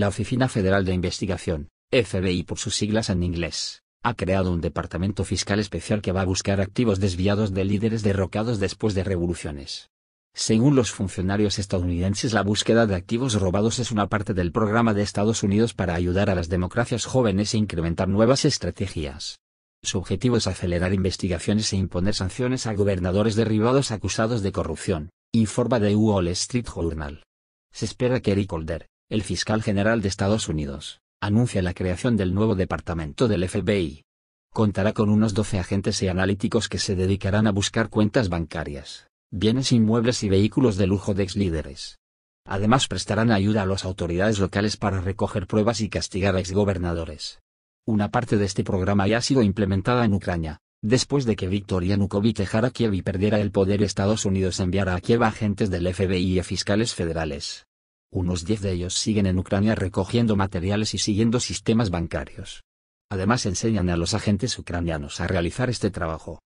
La Oficina Federal de Investigación, FBI por sus siglas en inglés, ha creado un departamento fiscal especial que va a buscar activos desviados de líderes derrocados después de revoluciones. Según los funcionarios estadounidenses, la búsqueda de activos robados es una parte del programa de Estados Unidos para ayudar a las democracias jóvenes e incrementar nuevas estrategias. Su objetivo es acelerar investigaciones e imponer sanciones a gobernadores derribados acusados de corrupción, informa The Wall Street Journal. Se espera que Eric Holder, el fiscal general de Estados Unidos, anuncia la creación del nuevo departamento del FBI. Contará con unos 12 agentes y analíticos que se dedicarán a buscar cuentas bancarias, bienes inmuebles y vehículos de lujo de ex líderes. Además prestarán ayuda a las autoridades locales para recoger pruebas y castigar a exgobernadores. Una parte de este programa ya ha sido implementada en Ucrania, después de que Viktor Yanukovych dejara Kiev y perdiera el poder Estados Unidos enviará a Kiev agentes del FBI y a fiscales federales unos 10 de ellos siguen en Ucrania recogiendo materiales y siguiendo sistemas bancarios. Además enseñan a los agentes ucranianos a realizar este trabajo.